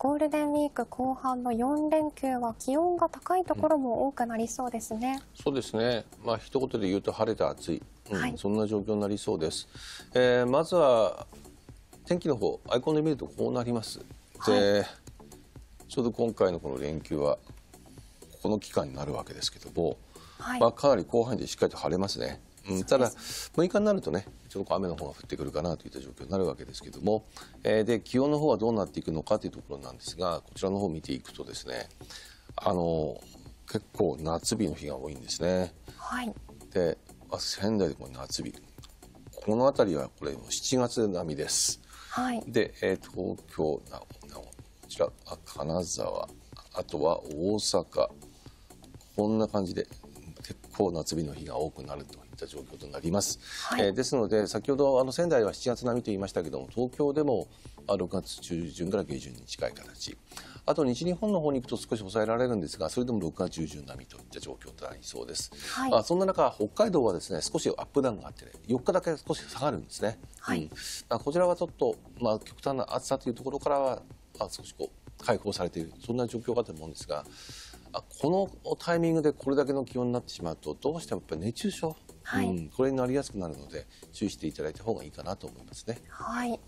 ゴールデンウィーク後半の4連休は気温が高いところも多くなりそうですね。うん、そうですね。まあ一言で言うと晴れて暑い、うん、はい、そんな状況になりそうです。えー、まずは天気の方、アイコンで見るとこうなります。で、はい、ちょうど今回のこの連休はこの期間になるわけですけども、はい、まあ、かなり広範囲でしっかりと晴れますね。うん、ただ、6日になるとね、ちょっと雨の方が降ってくるかなといった状況になるわけですけども、えー、で気温の方はどうなっていくのかというところなんですが、こちらの方を見ていくとですね、あの結構夏日の日が多いんですね。はい、で、あ、仙台でも夏日、この辺りはこれ、7月並みです。はい、で、えー、東京、なおこちらあ、金沢、あとは大阪、こんな感じで、結構夏日の日が多くなるといった状況となります。はい、えー、ですので先ほどあの仙台は7月並みと言いましたけども東京でも6月中旬から下旬に近い形あと西日本の方に行くと少し抑えられるんですがそれでも6月中旬並みといった状況となりそうです、はい、まあ、そんな中北海道はですね少しアップダウンがあって、ね、4日だけ少し下がるんですね、はい、うん、まあ、こちらはちょっと、まあ、極端な暑さというところからは、まあ、少しこう解放されているそんな状況かと思うんですがあこのタイミングでこれだけの気温になってしまうとどうしてもやっぱ熱中症、はい、うん、これになりやすくなるので注意していただいた方がいいかなと思いますね。はい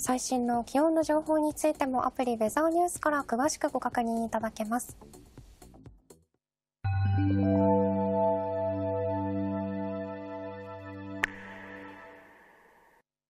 最新の気温の情報についてもアプリウェザーニュースから詳しくご確認いただけます。